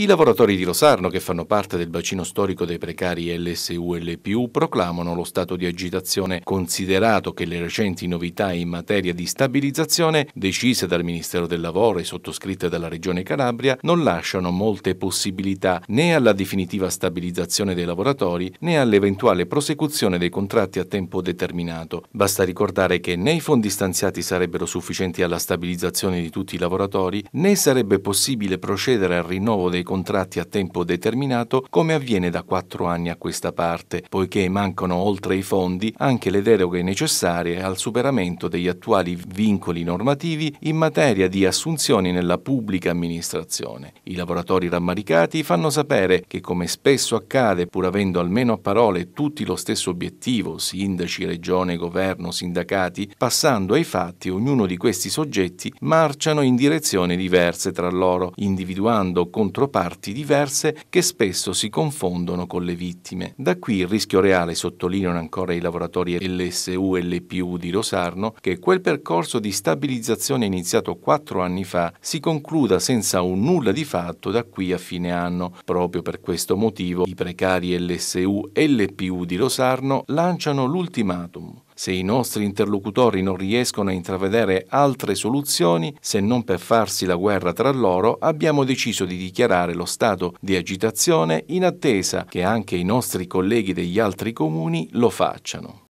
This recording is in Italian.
I lavoratori di Rosarno, che fanno parte del bacino storico dei precari LSU e LPU, proclamano lo stato di agitazione, considerato che le recenti novità in materia di stabilizzazione, decise dal Ministero del Lavoro e sottoscritte dalla Regione Calabria, non lasciano molte possibilità né alla definitiva stabilizzazione dei lavoratori né all'eventuale prosecuzione dei contratti a tempo determinato. Basta ricordare che né i fondi stanziati sarebbero sufficienti alla stabilizzazione di tutti i lavoratori, né sarebbe possibile procedere al rinnovo dei contratti a tempo determinato come avviene da quattro anni a questa parte, poiché mancano oltre i fondi anche le deroghe necessarie al superamento degli attuali vincoli normativi in materia di assunzioni nella pubblica amministrazione. I lavoratori rammaricati fanno sapere che come spesso accade, pur avendo almeno a parole tutti lo stesso obiettivo, sindaci, regione, governo, sindacati, passando ai fatti ognuno di questi soggetti marciano in direzioni diverse tra loro, individuando controparti parti diverse che spesso si confondono con le vittime. Da qui il rischio reale, sottolineano ancora i lavoratori LSU e LPU di Rosarno, che quel percorso di stabilizzazione iniziato quattro anni fa si concluda senza un nulla di fatto da qui a fine anno. Proprio per questo motivo i precari LSU e LPU di Rosarno lanciano l'ultimatum se i nostri interlocutori non riescono a intravedere altre soluzioni, se non per farsi la guerra tra loro, abbiamo deciso di dichiarare lo stato di agitazione in attesa che anche i nostri colleghi degli altri comuni lo facciano.